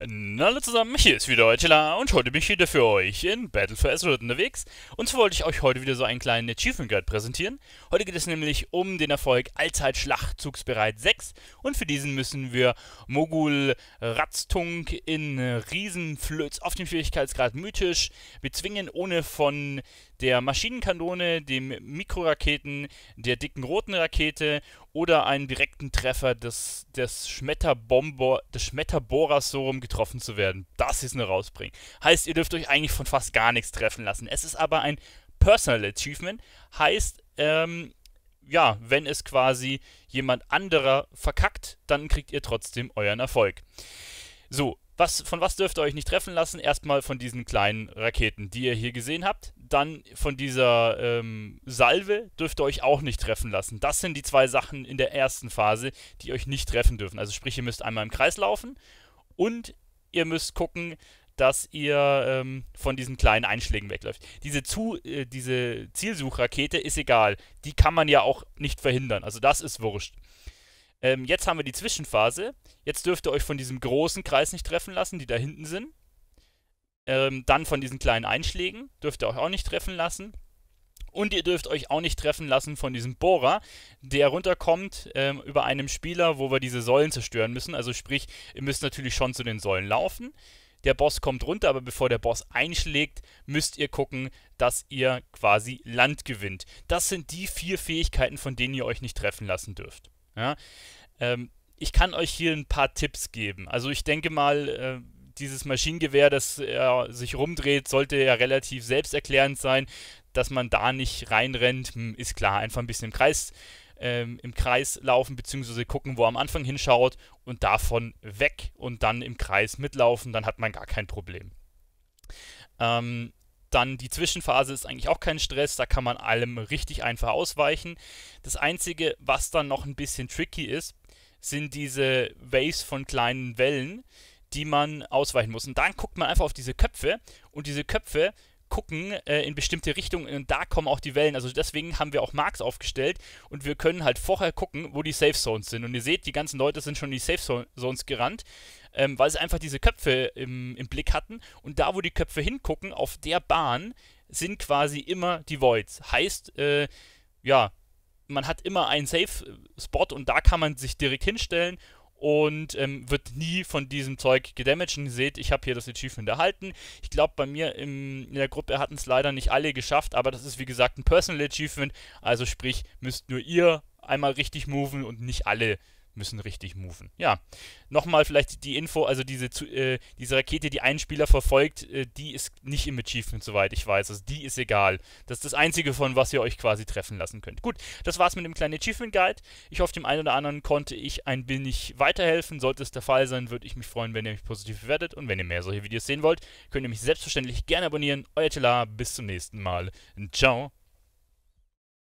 Hallo zusammen, hier ist wieder Eutela und heute bin ich wieder für euch in Battle for Azeroth unterwegs. Und zwar wollte ich euch heute wieder so einen kleinen Achievement Guide präsentieren. Heute geht es nämlich um den Erfolg Allzeitschlachtzugsbereit 6 und für diesen müssen wir Mogul Ratztunk in Riesenflöts auf dem Schwierigkeitsgrad mythisch bezwingen, ohne von der Maschinenkanone, dem Mikroraketen, der dicken roten Rakete oder einen direkten Treffer des, des, Schmetterbomber, des Schmetterbohrers so rum getroffen zu werden. Das ist eine Rausbringen. Heißt, ihr dürft euch eigentlich von fast gar nichts treffen lassen. Es ist aber ein Personal Achievement. Heißt, ähm, ja, wenn es quasi jemand anderer verkackt, dann kriegt ihr trotzdem euren Erfolg. So, was, von was dürft ihr euch nicht treffen lassen? Erstmal von diesen kleinen Raketen, die ihr hier gesehen habt dann von dieser ähm, Salve dürft ihr euch auch nicht treffen lassen. Das sind die zwei Sachen in der ersten Phase, die euch nicht treffen dürfen. Also sprich, ihr müsst einmal im Kreis laufen und ihr müsst gucken, dass ihr ähm, von diesen kleinen Einschlägen wegläuft. Diese, Zu äh, diese Zielsuchrakete ist egal. Die kann man ja auch nicht verhindern. Also das ist wurscht. Ähm, jetzt haben wir die Zwischenphase. Jetzt dürft ihr euch von diesem großen Kreis nicht treffen lassen, die da hinten sind. Ähm, dann von diesen kleinen Einschlägen dürft ihr euch auch nicht treffen lassen. Und ihr dürft euch auch nicht treffen lassen von diesem Bohrer, der runterkommt ähm, über einem Spieler, wo wir diese Säulen zerstören müssen. Also sprich, ihr müsst natürlich schon zu den Säulen laufen. Der Boss kommt runter, aber bevor der Boss einschlägt, müsst ihr gucken, dass ihr quasi Land gewinnt. Das sind die vier Fähigkeiten, von denen ihr euch nicht treffen lassen dürft. Ja? Ähm, ich kann euch hier ein paar Tipps geben. Also ich denke mal, äh, dieses Maschinengewehr, das er sich rumdreht, sollte ja relativ selbsterklärend sein. Dass man da nicht reinrennt, hm, ist klar. Einfach ein bisschen im Kreis, ähm, im Kreis laufen, beziehungsweise gucken, wo er am Anfang hinschaut und davon weg und dann im Kreis mitlaufen, dann hat man gar kein Problem. Ähm, dann die Zwischenphase ist eigentlich auch kein Stress, da kann man allem richtig einfach ausweichen. Das Einzige, was dann noch ein bisschen tricky ist, sind diese Waves von kleinen Wellen, die man ausweichen muss. Und dann guckt man einfach auf diese Köpfe und diese Köpfe gucken äh, in bestimmte Richtungen und da kommen auch die Wellen. Also deswegen haben wir auch Marks aufgestellt und wir können halt vorher gucken, wo die Safe Zones sind. Und ihr seht, die ganzen Leute sind schon in die Safe Zones gerannt, ähm, weil sie einfach diese Köpfe im, im Blick hatten. Und da, wo die Köpfe hingucken, auf der Bahn sind quasi immer die Voids. Heißt, äh, ja, man hat immer einen Safe Spot und da kann man sich direkt hinstellen und ähm, wird nie von diesem Zeug gedamaged. Und ihr seht, ich habe hier das Achievement erhalten. Ich glaube, bei mir im, in der Gruppe hatten es leider nicht alle geschafft, aber das ist wie gesagt ein Personal Achievement. Also sprich, müsst nur ihr einmal richtig moven und nicht alle müssen richtig moven. Ja, nochmal vielleicht die Info, also diese, äh, diese Rakete, die einen Spieler verfolgt, äh, die ist nicht im Achievement, soweit ich weiß. Also die ist egal. Das ist das Einzige, von was ihr euch quasi treffen lassen könnt. Gut, das war's mit dem kleinen Achievement Guide. Ich hoffe, dem einen oder anderen konnte ich ein wenig weiterhelfen. Sollte es der Fall sein, würde ich mich freuen, wenn ihr mich positiv bewertet. Und wenn ihr mehr solche Videos sehen wollt, könnt ihr mich selbstverständlich gerne abonnieren. Euer Tela, bis zum nächsten Mal. Ciao.